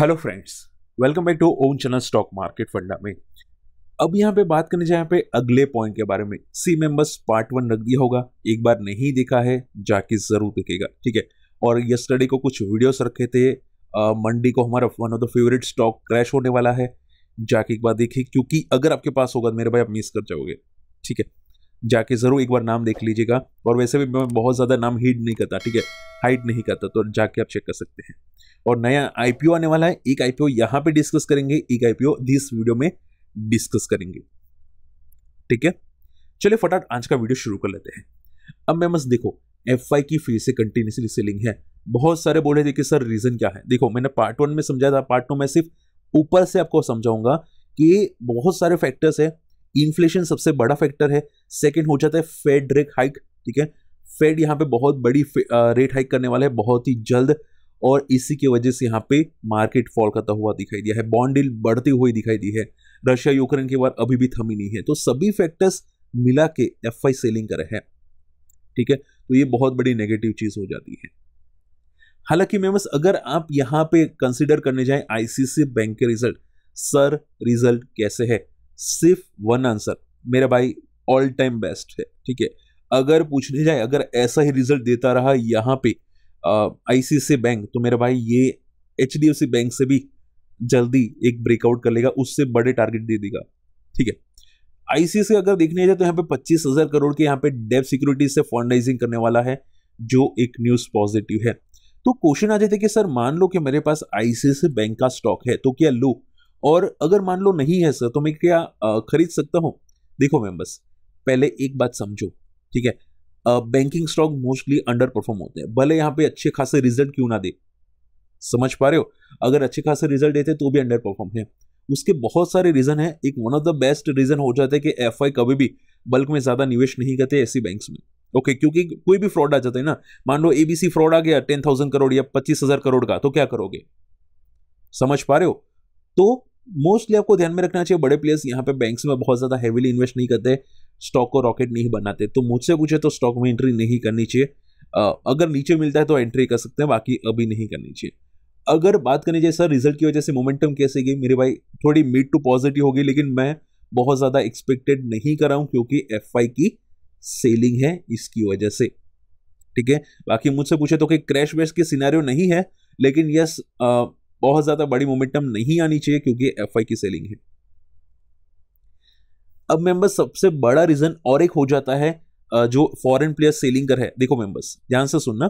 hello friends welcome back to own channel stock market funda में अब यहाँ पे बात करने जाए पे अगले पॉइंट के बारे में सी मेंबर्स पार्ट वन रख दिया होगा एक बार नहीं देखा है जाके जरूर देखेगा ठीक है और यस्टरडे को कुछ वीडियोस रखे थे मंडी को हमारा one of the favourite stock crash होने वाला है जाके एक बार देखिए क्योंकि अगर आपके पास होगा मेरे भाई आप मिस कर जाओगे ठीक है जाके ज़रूर एक बार नाम देख लीजिएगा और वैसे भी मैं बहुत ज़्यादा नाम हीड नहीं करता ठीक है हाइड नहीं करता तो जाके आप चेक कर सकते हैं और नया आईपीओ आने वाला है एक आईपीओ यहां पे डिस्कस करेंगे एक आईपीओ दिस वीडियो में डिस्कस करेंगे ठीक है चलिए फटाफट आज का वीडियो शुरू कर लेते हैं अब मैं बस देखो एफ की फिर से कंटिन्यूसली सेलिंग है बहुत सारे बोले थे कि सर रीजन क्या है देखो मैंने पार्ट वन में समझाया था पार्ट टू में सिर्फ ऊपर से आपको समझाऊंगा कि बहुत सारे फैक्टर्स है इन्फ्लेशन सबसे बड़ा फैक्टर है सेकेंड हो जाता है फेड रेट हाइक ठीक है फेड यहाँ पे बहुत बड़ी रेट हाइक करने वाले हैं बहुत ही जल्द और इसी की वजह से यहाँ पे मार्केट फॉल करता हुआ दिखाई दिया है बॉन्ड डील बढ़ती हुई दिखाई दी है रशिया यूक्रेन की वार अभी भी थमी नहीं है तो सभी फैक्टर्स मिला के एफ आई सेलिंग करे है ठीक है तो ये बहुत बड़ी नेगेटिव चीज हो जाती है हालांकि मेमस अगर आप यहाँ पे कंसिडर करने जाए आईसीसी बैंक के रिजल्ट सर रिजल्ट कैसे है सिर्फ वन आंसर मेरा भाई ऑल टाइम बेस्ट है ठीक है अगर पूछने जाए अगर ऐसा ही रिजल्ट देता रहा यहाँ पे आईसीआईसी बैंक तो मेरे भाई ये एच बैंक से भी जल्दी एक ब्रेकआउट कर लेगा उससे बड़े टारगेट दे देगा ठीक है आईसीआईसी अगर देखने जाए तो यहाँ पे पच्चीस हजार करोड़ के यहाँ पे डेब सिक्योरिटी से फंडाइजिंग करने वाला है जो एक न्यूज पॉजिटिव है तो क्वेश्चन आ जाते कि सर मान लो कि मेरे पास आईसीआईसी बैंक का स्टॉक है तो क्या लो और अगर मान लो नहीं है सर तो मैं क्या खरीद सकता हूँ देखो बस पहले एक बात समझो ठीक है banking stock mostly underperform होते हैं भले यहाँ पे अच्छे खासे रिजल्ट क्यों ना दे समझ पा रहे हो अगर अच्छे खासे रिजल्ट देते तो भी अंडर परफॉर्म है उसके बहुत सारे रीज़न है एक one of the best reason हो जाते हैं कि एफ कभी भी बल्क में ज़्यादा निवेश नहीं करते ऐसी बैंक्स में ओके okay, क्योंकि कोई भी फ्रॉड आ जाता है ना मान लो एबीसी फ्रॉड आ गया टेन थाउजेंड करोड़ या पच्चीस हजार करोड़ का तो क्या करोगे समझ पा रहे हो तो मोस्टली आपको ध्यान में रखना चाहिए बड़े प्लेयर्स यहाँ पे बैंक्स में बहुत ज़्यादा हैवीली इन्वेस्ट नहीं करते स्टॉक को रॉकेट नहीं बनाते तो मुझसे पूछे तो स्टॉक में एंट्री नहीं करनी चाहिए अगर नीचे मिलता है तो एंट्री कर सकते हैं बाकी अभी नहीं करनी चाहिए अगर बात करें जैसे रिजल्ट की वजह से मोमेंटम कैसे गई मेरे भाई थोड़ी मिड टू पॉजिटिव होगी लेकिन मैं बहुत ज़्यादा एक्सपेक्टेड नहीं कर रहा हूँ क्योंकि एफ की सेलिंग है इसकी वजह से ठीक है बाकी मुझसे पूछे तो कि क्रैश वैश की सीनारियो नहीं है लेकिन यस बहुत ज़्यादा बड़ी मोमेंटम नहीं आनी चाहिए क्योंकि एफ की सेलिंग है अब मेंबर्स सबसे बड़ा रीजन और एक हो जाता है जो फॉरेन प्लेयर सेलिंग कर है देखो मेंबर्स ध्यान से सुनना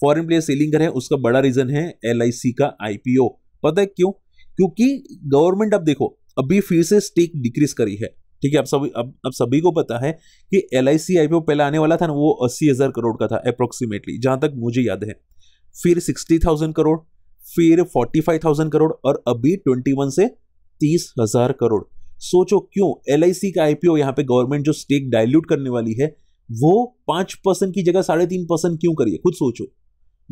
फॉरेन प्लेयर सेलिंग कर है उसका बड़ा रीजन है एल का आईपीओ पता है क्यों क्योंकि गवर्नमेंट अब देखो अभी फिर से स्टेक डिक्रीज करी है ठीक है अब सभी अब अब सभी को पता है कि एल आई सी आईपीओ पहले आने वाला था ना वो अस्सी हज़ार करोड़ का था अप्रोक्सीमेटली जहां तक मुझे याद है फिर सिक्सटी थाउजेंड करोड़ फिर फोर्टी फाइव थाउजेंड करोड़ और अभी ट्वेंटी वन से तीस हज़ार करोड़ सोचो क्यों एल का आईपीओ यहाँ पे गवर्नमेंट जो स्टेक डायल्यूट करने वाली है वो पांच परसेंट की जगह साढ़े तीन परसेंट क्यों करिए खुद सोचो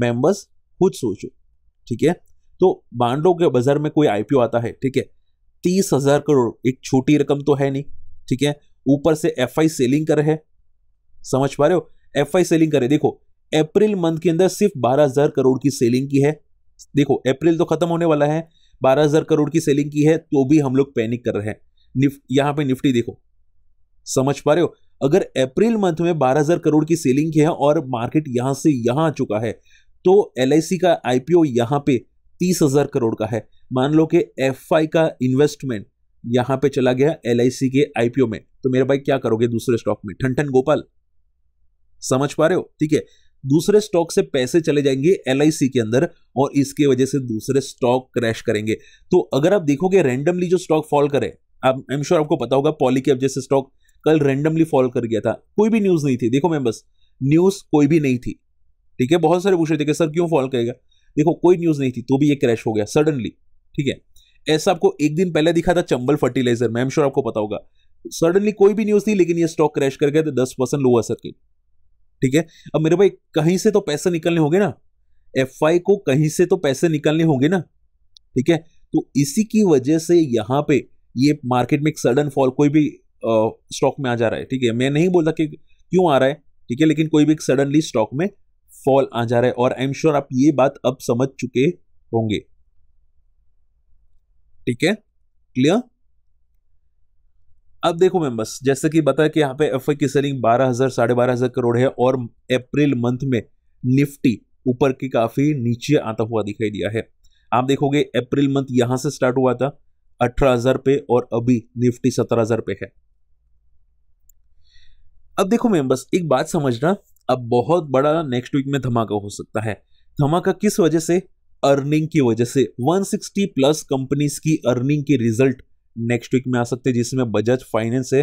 मेंबर्स खुद सोचो ठीक है तो मान के बाजार में कोई आईपीओ आता है ठीक है तीस हजार करोड़ एक छोटी रकम तो है नहीं ठीक है ऊपर से एफ आई सेलिंग कर है समझ पा रहे हो एफ आई सेलिंग करे देखो अप्रैल मंथ के अंदर सिर्फ बारह हजार करोड़ की सेलिंग की है देखो अप्रैल तो खत्म होने वाला है बारह हजार करोड़ की सेलिंग की है तो भी हम लोग पैनिक कर रहे हैं निफ्ट यहां पे निफ्टी देखो समझ पा रहे हो अगर अप्रैल मंथ में 12000 करोड़ की सेलिंग है और मार्केट यहां से यहां आ चुका है तो एल का आईपीओ यहां पे 30000 करोड़ का है मान लो कि एफ का इन्वेस्टमेंट यहां पे चला गया एल के आईपीओ में तो मेरे भाई क्या करोगे दूसरे स्टॉक में ठन ठन गोपाल समझ पा रहे हो ठीक है दूसरे स्टॉक से पैसे चले जाएंगे एल के अंदर और इसके वजह से दूसरे स्टॉक क्रैश करेंगे तो अगर आप देखोगे रैंडमली जो स्टॉक फॉल करे आप आई एम श्योर आपको पता होगा पॉलीकैप जैसे स्टॉक कल रेंडमली फॉल कर गया था कोई भी न्यूज़ नहीं थी देखो मैं बस न्यूज़ कोई भी नहीं थी ठीक है बहुत सारे पूछ रहे थे कि सर क्यों फॉल करेगा देखो कोई न्यूज़ नहीं थी तो भी ये क्रैश हो गया सडनली ठीक है ऐसा आपको एक दिन पहले दिखा था चंबल फर्टिलाइजर में एम श्योर आपको पता होगा सडनली कोई भी न्यूज़ थी लेकिन ये स्टॉक क्रैश कर गया था दस परसेंट लोअर सर्किट ठीक है अब मेरे भाई कहीं से तो पैसे निकलने होंगे ना एफ को कहीं से तो पैसे निकलने होंगे ना ठीक है तो इसी की वजह से यहाँ पे ये मार्केट में एक सडन फॉल कोई भी स्टॉक में आ जा रहा है ठीक है मैं नहीं बोलता कि क्यों आ रहा है ठीक है लेकिन कोई भी सडनली स्टॉक में फॉल आ जा रहा है और आई एम श्योर आप ये बात अब समझ चुके होंगे ठीक है क्लियर अब देखो मेंबर्स जैसे कि बताया कि यहाँ पे एफ की सेलिंग बारह हजार साढ़े बारह हजार करोड़ है और अप्रैल मंथ में निफ्टी ऊपर की काफी नीचे आता हुआ दिखाई दिया है आप देखोगे अप्रैल मंथ यहां से स्टार्ट हुआ था अठारह हजार पे और अभी निफ्टी सत्रह हजार पे है अब देखो मैं बस एक बात समझना अब बहुत बड़ा नेक्स्ट वीक में धमाका हो सकता है धमाका किस वजह से अर्निंग की वजह से 160 प्लस कंपनीज की अर्निंग के रिजल्ट नेक्स्ट वीक में आ सकते हैं जिसमें बजाज फाइनेंस है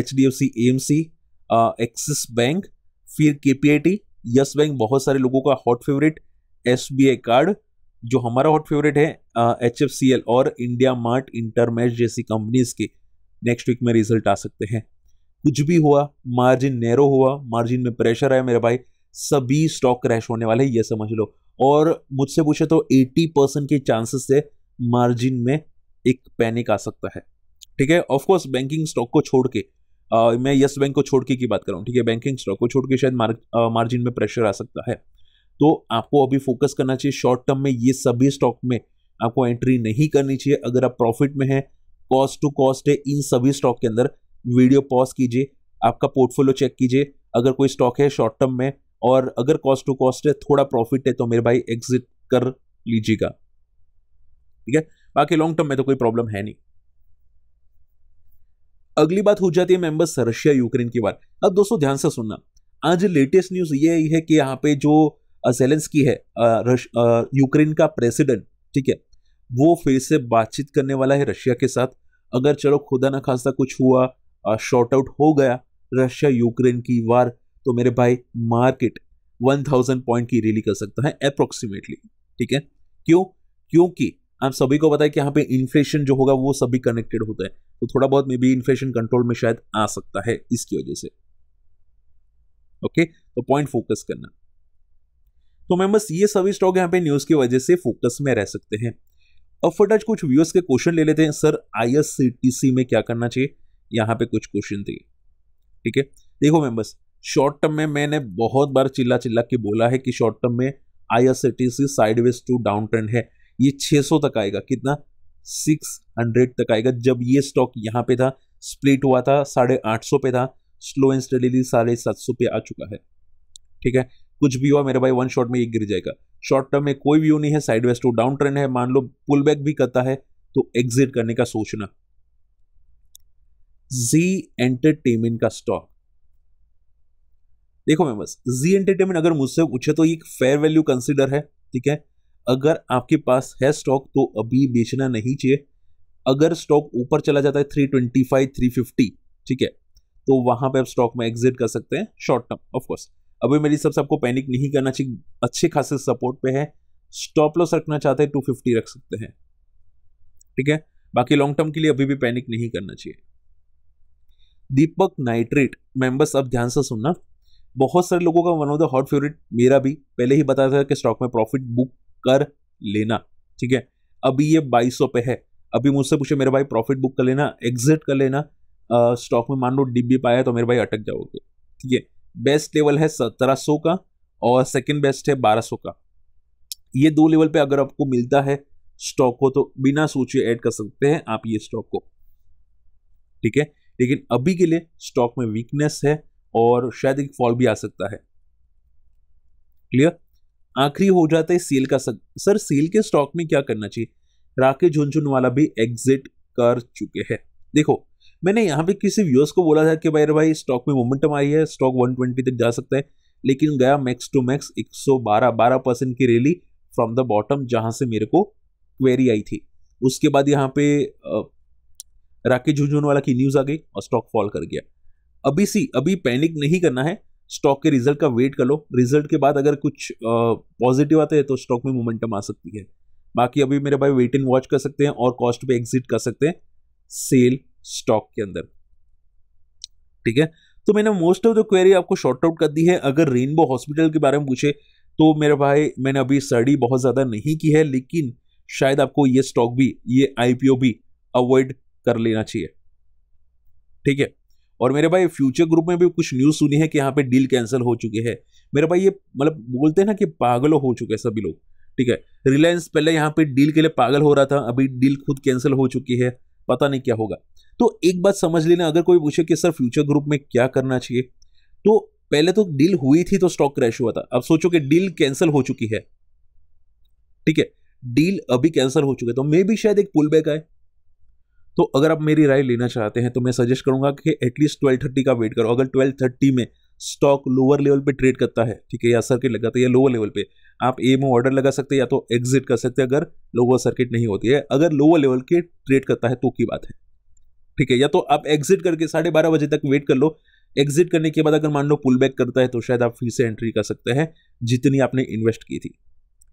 H D F C M C Axis bank फिर K P I T yes bank बहुत सारे लोगों का hot favourite S B I card जो हमारा हॉट फेवरेट है एच एफ सी एल और इंडिया मार्ट इंटरमेश जैसी कंपनीज के नेक्स्ट वीक में रिजल्ट आ सकते हैं कुछ भी हुआ मार्जिन नैरो हुआ मार्जिन में प्रेशर आया मेरे भाई सभी स्टॉक क्रैश होने वाले ये समझ लो और मुझसे पूछे तो 80 परसेंट के चांसेस से मार्जिन में एक पैनिक आ सकता है ठीक है ऑफकोर्स बैंकिंग स्टॉक को छोड़ के आ, मैं यस बैंक को छोड़ के की बात कर रहा हूँ ठीक है बैंकिंग स्टॉक को छोड़ के शायद मार्जिन में प्रेशर आ सकता है तो आपको अभी फोकस करना चाहिए शॉर्ट टर्म में ये सभी स्टॉक में आपको एंट्री नहीं करनी चाहिए अगर आप प्रॉफिट में हैं कॉस्ट टू कॉस्ट है इन सभी स्टॉक के अंदर वीडियो पॉज कीजिए आपका पोर्टफोलियो चेक कीजिए अगर कोई स्टॉक है शॉर्ट टर्म में और अगर कॉस्ट टू कॉस्ट है थोड़ा प्रॉफिट है तो मेरे भाई एग्जिट कर लीजिएगा ठीक है बाकी लॉन्ग टर्म में तो कोई प्रॉब्लम है नहीं अगली बात हो जाती है मेंबर्स रशिया यूक्रेन की बात अब दोस्तों ध्यान से सुनना आज लेटेस्ट न्यूज ये है कि यहाँ पे जो जेलेंसकी है यूक्रेन का प्रेसिडेंट ठीक है वो फिर से बातचीत करने वाला है रशिया के साथ अगर चलो खुदा ना खासा कुछ हुआ शॉर्ट आउट हो गया रशिया यूक्रेन की वार तो मेरे भाई मार्केट 1000 पॉइंट की रैली कर सकता है अप्रोक्सीमेटली ठीक है क्यों क्योंकि आप सभी को बताए कि यहाँ पे इन्फ्लेशन जो होगा वो सभी कनेक्टेड होता है तो थोड़ा बहुत मे बी इन्फ्लेशन कंट्रोल में शायद आ सकता है इसकी वजह से ओके तो पॉइंट फोकस करना तो मैं बस ये सभी स्टॉक यहाँ पे न्यूज़ की वजह से फोकस में रह सकते हैं अब फटाज कुछ व्यूअर्स के क्वेश्चन ले लेते हैं सर आईएससीटीसी में क्या करना चाहिए यहाँ पे कुछ क्वेश्चन थे ठीक है देखो मेम्बर्स शॉर्ट टर्म में मैंने बहुत बार चिल्ला चिल्ला के बोला है कि शॉर्ट टर्म में IRCTC sideways to down trend है ये 600 तक आएगा कितना 600 तक आएगा जब ये स्टॉक यहाँ पे था स्प्लिट हुआ था साढ़े आठ पे था स्लो एंड स्टडीली साढ़े सात पे आ चुका है ठीक है कुछ भी हुआ मेरे भाई वन शॉट में एक गिर जाएगा शॉर्ट टर्म में कोई व्यू नहीं है sideways to down trend है मान लो पुल बैक भी करता है तो एग्जिट करने का सोचना जी एंटरटेनमेंट का स्टॉक देखो मैं बस जी एंटरटेनमेंट अगर मुझसे पूछे तो एक फेयर वैल्यू कंसिडर है ठीक है अगर आपके पास है स्टॉक तो अभी बेचना नहीं चाहिए अगर स्टॉक ऊपर चला जाता है three twenty five three fifty ठीक है तो वहां पे आप स्टॉक में एग्जिट कर सकते हैं शॉर्ट टर्म ऑफकोर्स अभी मेरी सब सबको पैनिक नहीं करना चाहिए अच्छे खासे सपोर्ट पे है स्टॉप लॉस रखना चाहते हैं टू फिफ्टी रख सकते हैं ठीक है बाकी लॉन्ग टर्म के लिए अभी भी पैनिक नहीं करना चाहिए दीपक नाइट्रेट मेंबर्स अब ध्यान से सुनना बहुत सारे लोगों का one of the hot favourite मेरा भी पहले ही बताया था कि स्टॉक में प्रॉफिट बुक कर लेना ठीक है अभी ये बाईस पे है अभी मुझसे पूछे मेरे भाई प्रॉफिट बुक कर लेना एग्जिट कर लेना स्टॉक में मान लो डिब्बी पाया तो मेरे भाई अटक जाओगे ठीक है बेस्ट लेवल है सत्रह सौ का और सेकंड बेस्ट है बारह सौ का ये दो लेवल पे अगर आपको मिलता है स्टॉक को तो बिना सोचे ऐड कर सकते हैं आप ये स्टॉक को ठीक है लेकिन अभी के लिए स्टॉक में वीकनेस है और शायद एक फॉल भी आ सकता है क्लियर आखिरी हो जाता है सेल का सक... सर सेल के स्टॉक में क्या करना चाहिए राकेश वाला भी एग्जिट कर चुके हैं देखो मैंने यहाँ पे किसी व्यूअर्स को बोला था कि भाई अरे भाई स्टॉक में मोमेंटम आई है स्टॉक 120 तक जा सकता है लेकिन गया मैक्स टू मैक्स 112 12 परसेंट की रैली फ्रॉम द बॉटम जहाँ से मेरे को क्वेरी आई थी उसके बाद यहाँ पे राकेश झुंझुनवाला की न्यूज़ आ गई और स्टॉक फॉल कर गया अभी सी अभी पैनिक नहीं करना है स्टॉक के रिजल्ट का वेट कर लो रिजल्ट के बाद अगर कुछ पॉजिटिव आते हैं तो स्टॉक में मोमेंटम आ सकती है बाकी अभी मेरे भाई वेट एंड वॉच कर सकते हैं और कॉस्ट पे एग्जिट कर सकते हैं सेल स्टॉक के अंदर ठीक है तो मैंने मोस्ट ऑफ द क्वेरी आपको शॉर्ट आउट कर दी है अगर रेनबो हॉस्पिटल के बारे में पूछे तो मेरे भाई मैंने अभी स्टडी बहुत ज़्यादा नहीं की है लेकिन शायद आपको ये स्टॉक भी ये आईपीओ भी अवॉइड कर लेना चाहिए ठीक है और मेरे भाई फ्यूचर ग्रुप में भी कुछ न्यूज़ सुनी है कि यहाँ पे डील कैंसिल हो चुके हैं मेरे भाई ये मतलब बोलते हैं ना कि पागल हो चुके हैं सभी लोग ठीक है रिलायंस पहले यहाँ पे डील के लिए पागल हो रहा था अभी डील खुद कैंसिल हो चुकी है पता नहीं क्या होगा तो एक बात समझ लेना अगर कोई पूछे कि सर फ्यूचर ग्रुप में क्या करना चाहिए तो पहले तो डील हुई थी तो स्टॉक क्रैश हुआ था अब सोचो कि डील कैंसिल हो चुकी है ठीक है डील अभी कैंसिल हो चुकी है तो मे भी शायद एक पुल बैक आए तो अगर आप मेरी राय लेना चाहते हैं तो मैं सजेस्ट करूंगा कि एटलीस्ट ट्वेल्व थर्टी का वेट करो अगर ट्वेल्व थर्टी में स्टॉक लोअर लेवल पे ट्रेड करता है ठीक है या सर्किट लगाता है या लोअर लेवल पे आप ए में ऑर्डर लगा सकते हैं या तो एग्जिट कर सकते हैं अगर लोअर सर्किट नहीं होती है अगर लोअर लेवल के ट्रेड करता है तो की बात है ठीक है या तो आप एग्जिट करके साढ़े बारह बजे तक वेट कर लो एग्जिट करने के बाद अगर मान लो पुल बैक करता है तो शायद आप फिर से एंट्री कर सकते हैं जितनी आपने इन्वेस्ट की थी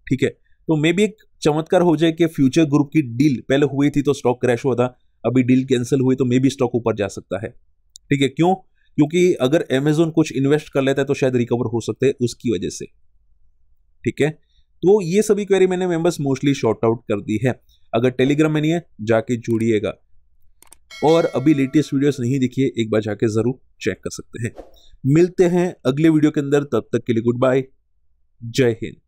ठीक है तो मे भी एक चमत्कार हो जाए कि फ्यूचर ग्रुप की डील पहले हुई थी तो स्टॉक क्रैश हुआ था अभी डील कैंसिल हुई तो मे भी स्टॉक ऊपर जा सकता है ठीक है क्यों क्योंकि अगर अमेजोन कुछ इन्वेस्ट कर लेता है तो शायद रिकवर हो सकते हैं उसकी वजह से ठीक है तो ये सभी क्वेरी मैंने मेंबर्स मोस्टली शॉर्ट आउट कर दी है अगर टेलीग्राम में नहीं है जाके जुड़िएगा और अभी लेटेस्ट वीडियोस नहीं देखिए एक बार जाके ज़रूर चेक कर सकते हैं मिलते हैं अगले वीडियो के अंदर तब तक के लिए गुड बाय जय हिंद